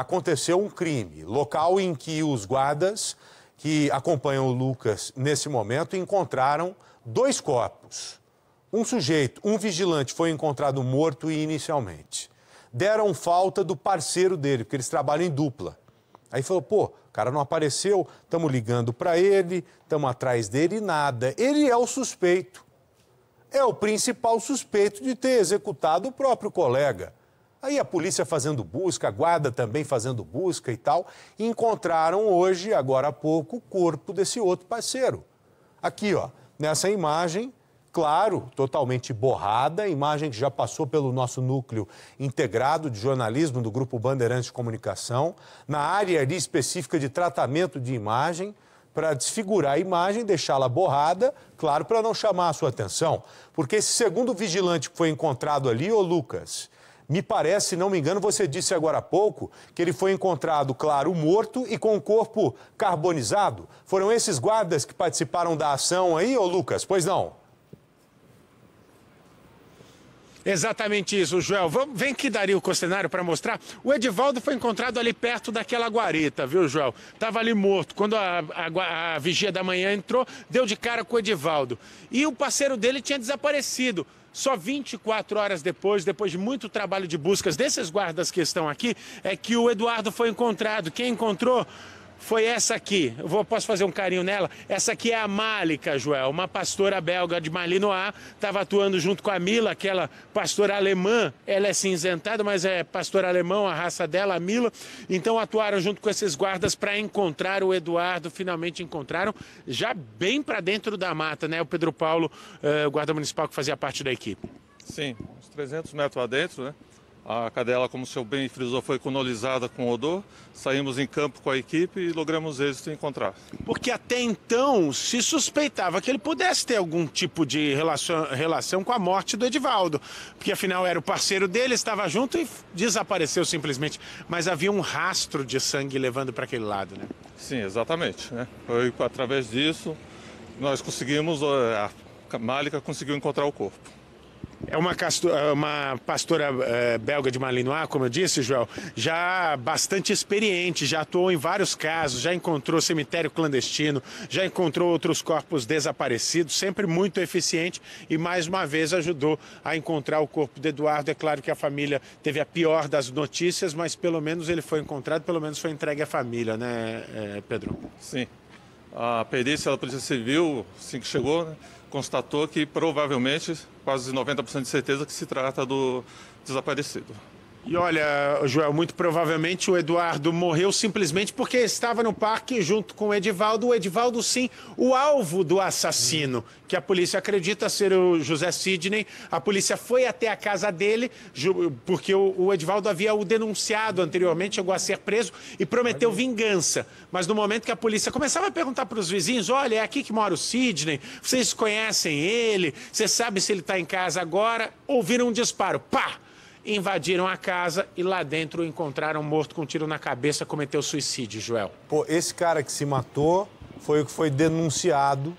aconteceu um crime, local em que os guardas que acompanham o Lucas nesse momento encontraram dois corpos. Um sujeito, um vigilante, foi encontrado morto inicialmente. Deram falta do parceiro dele, porque eles trabalham em dupla. Aí falou: pô, o cara não apareceu, estamos ligando para ele, estamos atrás dele, e nada. Ele é o suspeito. É o principal suspeito de ter executado o próprio colega. Aí a polícia fazendo busca, a guarda também fazendo busca e tal, e encontraram hoje, agora há pouco, o corpo desse outro parceiro. Aqui, ó, nessa imagem, claro, totalmente borrada, imagem que já passou pelo nosso núcleo integrado de jornalismo do Grupo Bandeirantes de Comunicação, na área ali específica de tratamento de imagem, para desfigurar a imagem, deixá-la borrada, claro, para não chamar a sua atenção. Porque esse segundo vigilante que foi encontrado ali, ô Lucas, me parece, não me engano, você disse agora há pouco que ele foi encontrado, claro, morto e com o corpo carbonizado. Foram esses guardas que participaram da ação aí, ô Lucas? Pois não? Exatamente isso, Joel. Vamos, vem que daria o cenário para mostrar. O Edivaldo foi encontrado ali perto daquela guarita, viu, Joel? Tava ali morto. Quando a, a, a vigia da manhã entrou, deu de cara com o Edivaldo. E o parceiro dele tinha desaparecido. Só 24 horas depois, depois de muito trabalho de buscas desses guardas que estão aqui, é que o Eduardo foi encontrado. Quem encontrou? foi essa aqui. Eu vou, posso fazer um carinho nela? Essa aqui é a Málica, Joel, uma pastora belga de Malinois. Estava atuando junto com a Mila, aquela pastora alemã. Ela é cinzentada, mas é pastora alemão, a raça dela, a Mila. Então atuaram junto com esses guardas para encontrar o Eduardo. Finalmente encontraram, já bem para dentro da mata, né? O Pedro Paulo, eh, o guarda municipal que fazia parte da equipe. Sim, uns 300 metros adentro, né? A cadela, como o seu bem frisou, foi colonizada com odor. Saímos em campo com a equipe e logramos êxito em encontrar. Porque até então se suspeitava que ele pudesse ter algum tipo de relação, relação com a morte do Edivaldo. Porque afinal era o parceiro dele, estava junto e desapareceu simplesmente. Mas havia um rastro de sangue levando para aquele lado, né? Sim, exatamente. Né? Foi através disso nós conseguimos, eh, a Málica conseguiu encontrar o corpo. É uma, é uma pastora uh, belga de Malinois, como eu disse, Joel, já bastante experiente, já atuou em vários casos, já encontrou cemitério clandestino, já encontrou outros corpos desaparecidos, sempre muito eficiente e mais uma vez ajudou a encontrar o corpo de Eduardo. É claro que a família teve a pior das notícias, mas pelo menos ele foi encontrado, pelo menos foi entregue à família, né, é, Pedro? Sim a perícia da Polícia Civil, assim que chegou, né, constatou que provavelmente, quase 90% de certeza, que se trata do desaparecido. E olha, Joel, muito provavelmente o Eduardo morreu simplesmente porque estava no parque junto com o Edivaldo. O Edivaldo, sim, o alvo do assassino, que a polícia acredita ser o José Sidney. A polícia foi até a casa dele, porque o Edivaldo havia o denunciado anteriormente, chegou a ser preso e prometeu vingança. Mas no momento que a polícia começava a perguntar para os vizinhos: olha, é aqui que mora o Sidney, vocês conhecem ele, você sabe se ele está em casa agora? Ouviram um disparo, pá! invadiram a casa e lá dentro encontraram morto com um tiro na cabeça, cometeu suicídio, Joel. Pô, esse cara que se matou foi o que foi denunciado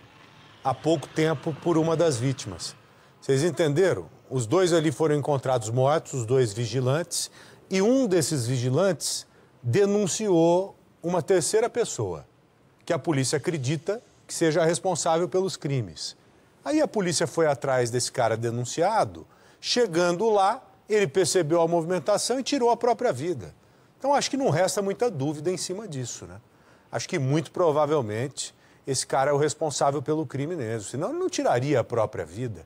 há pouco tempo por uma das vítimas. Vocês entenderam? Os dois ali foram encontrados mortos, os dois vigilantes, e um desses vigilantes denunciou uma terceira pessoa, que a polícia acredita que seja a responsável pelos crimes. Aí a polícia foi atrás desse cara denunciado, chegando lá, ele percebeu a movimentação e tirou a própria vida. Então acho que não resta muita dúvida em cima disso, né? Acho que muito provavelmente esse cara é o responsável pelo crime mesmo, senão ele não tiraria a própria vida.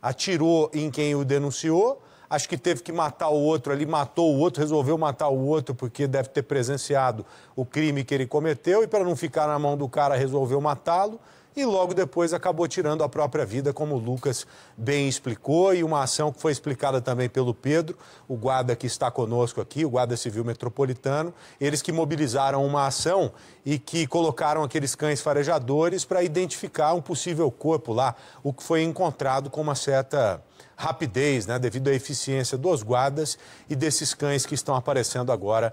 Atirou em quem o denunciou, acho que teve que matar o outro ali, matou o outro, resolveu matar o outro porque deve ter presenciado o crime que ele cometeu e para não ficar na mão do cara resolveu matá-lo e logo depois acabou tirando a própria vida, como o Lucas bem explicou, e uma ação que foi explicada também pelo Pedro, o guarda que está conosco aqui, o guarda civil metropolitano, eles que mobilizaram uma ação e que colocaram aqueles cães farejadores para identificar um possível corpo lá, o que foi encontrado com uma certa rapidez, né, devido à eficiência dos guardas e desses cães que estão aparecendo agora